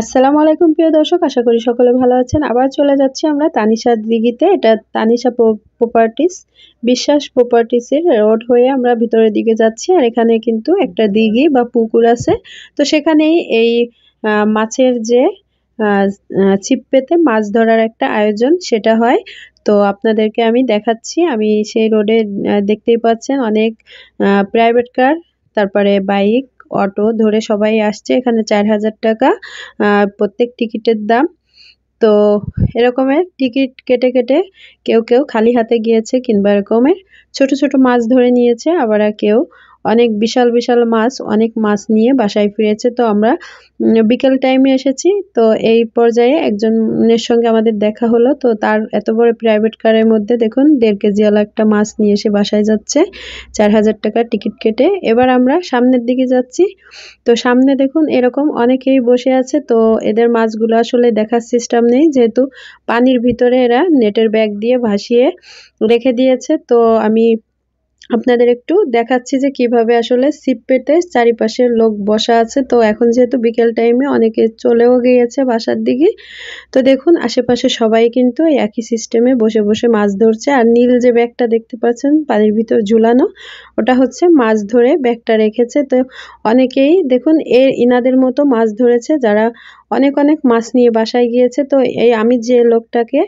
আসসালামু আলাইকুম প্রিয় দর্শক আশা করি সকলে ভালো আছেন আবার চলে যাচ্ছি আমরা তানিশা দিঘিতে এটা তানিশা প্রপার্টিস বিশ্বাস প্রপার্টিসের রোড হয়ে আমরা ভিতরের দিকে যাচ্ছি আর এখানে কিন্তু একটা দিঘি বা পুকুর আছে তো সেখানেই এই মাছের যে ছিপ পেতে মাছ ধরার একটা আয়োজন সেটা হয় তো আপনাদেরকে আমি দেখাচ্ছি আমি সেই রোডে দেখতেই পাচ্ছেন অনেক প্রাইভেট কার তারপরে বাইক অটো ধরে সবাই আসছে এখানে চার হাজার টাকা প্রত্যেক টিকিটের দাম তো এরকমের টিকিট কেটে কেটে কেউ কেউ খালি হাতে গিয়েছে কিংবা এরকমের ছোট ছোট মাছ ধরে নিয়েছে আবার কেউ অনেক বিশাল বিশাল মাছ অনেক মাছ নিয়ে বাসায় ফিরেছে তো আমরা বিকেল টাইমে এসেছি তো এই পর্যায়ে একজনের সঙ্গে আমাদের দেখা হলো তো তার এত বড় প্রাইভেট কারের মধ্যে দেখুন দেড় কেজিওয়ালা একটা মাছ নিয়ে এসে বাসায় যাচ্ছে চার হাজার টাকা টিকিট কেটে এবার আমরা সামনের দিকে যাচ্ছি তো সামনে দেখুন এরকম অনেকেই বসে আছে তো এদের মাছগুলো আসলে দেখার সিস্টেম নেই যেহেতু পানির ভিতরে এরা নেটের ব্যাগ দিয়ে ভাসিয়ে রেখে দিয়েছে তো আমি আপনাদের একটু দেখাচ্ছি যে কিভাবে আসলে সিপ পেতে চারিপাশে লোক বসা আছে তো এখন যেহেতু বিকেল টাইমে অনেকে চলেও গিয়েছে বাসার দিকে তো দেখুন আশেপাশে সবাই কিন্তু একই সিস্টেমে বসে বসে মাছ ধরছে আর নীল যে ব্যাগটা দেখতে পাচ্ছেন পানির ভিতর ঝুলানো ওটা হচ্ছে মাছ ধরে ব্যাগটা রেখেছে তো অনেকেই দেখুন এর ইনাদের মতো মাছ ধরেছে যারা অনেক অনেক মাছ নিয়ে বাসায় গিয়েছে তো এই আমি যে লোকটাকে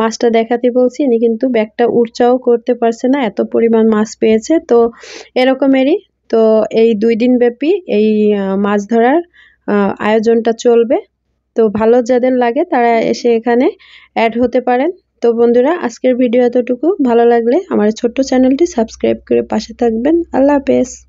মাছটা দেখাতে বলছি ইনি কিন্তু ব্যাগটা উড়চাও করতে পারছে না এত পরিমাণ মাছ পেয়েছে তো এরকমেরই তো এই দুই দিন ব্যাপী এই মাছ ধরার আয়োজনটা চলবে তো ভালো যাদের লাগে তারা এসে এখানে অ্যাড হতে পারেন তো বন্ধুরা আজকের ভিডিও এতটুকু ভালো লাগলে আমার ছোট্ট চ্যানেলটি সাবস্ক্রাইব করে পাশে থাকবেন আল্লাহ হাফেজ